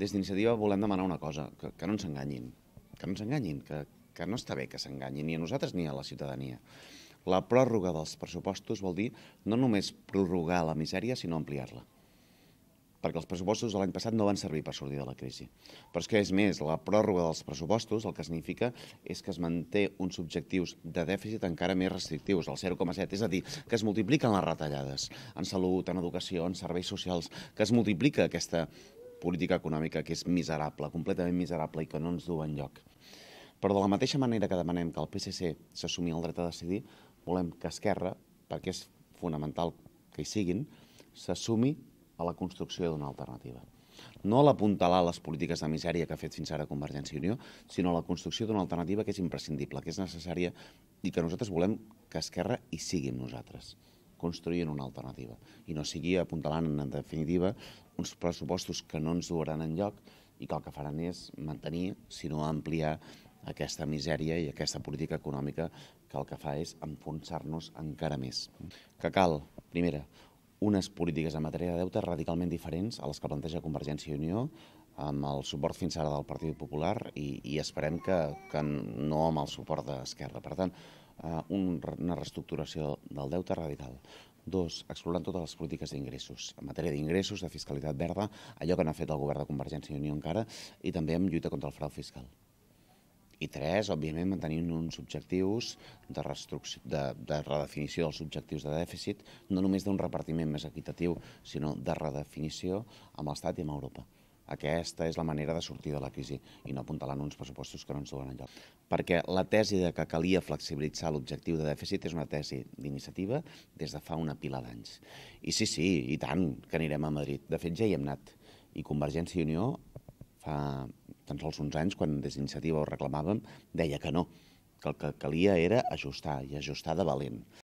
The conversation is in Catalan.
des d'Iniciativa volem demanar una cosa, que, que no ens enganyin, que no ens enganyin, que, que no està bé que s'enganyin ni a nosaltres ni a la ciutadania. La pròrroga dels pressupostos vol dir no només prorrogar la misèria, sinó ampliar-la perquè els pressupostos de l'any passat no van servir per sortir de la crisi. Però és que, és més, la pròrroga dels pressupostos el que significa és que es manté uns objectius de dèficit encara més restrictius, el 0,7, és a dir, que es multipliquen les retallades en salut, en educació, en serveis socials, que es multiplica aquesta política econòmica que és miserable, completament miserable i que no ens du lloc. Però de la mateixa manera que demanem que el PSC s'assumi el dret a decidir, volem que Esquerra, perquè és fonamental que hi siguin, s'assumi a la construcció d'una alternativa. No a l'apuntalar les polítiques de misèria que ha fet fins ara Convergència i Unió, sinó a la construcció d'una alternativa que és imprescindible, que és necessària i que nosaltres volem que Esquerra hi sigui amb nosaltres construir una alternativa i no sigui apuntalant en definitiva uns pressupostos que no ens duran enlloc i que el que faran és mantenir, si no ampliar, aquesta misèria i aquesta política econòmica que el que fa és enfonsar-nos encara més. Que cal, primera, unes polítiques en matèria de deute radicalment diferents a les que planteja Convergència i Unió amb el suport fins ara del Partit Popular i, i esperem que, que no amb el suport d'Esquerra. Per tant, eh, una reestructuració del deute radical. Dos, explorant totes les polítiques d'ingressos. En matèria d'ingressos, de fiscalitat verda, allò que n'ha fet el govern de Convergència i Unió encara, i també amb lluita contra el frau fiscal. I tres, òbviament, mantenint uns objectius de, de, de redefinició dels objectius de dèficit, no només d'un repartiment més equitatiu, sinó de redefinició amb l'Estat i amb Europa. Aquesta és la manera de sortir de la crisi i no en uns pressupostos que no ens duen enlloc. Perquè la tesi de que calia flexibilitzar l'objectiu de dèficit és una tesi d'iniciativa des de fa una pila d'anys. I sí, sí, i tant, que anirem a Madrid. De fet, ja hi hem anat. I Convergència i Unió fa tan sols uns anys, quan des d'iniciativa ho reclamàvem, deia que no, que el que calia era ajustar, i ajustar de valent.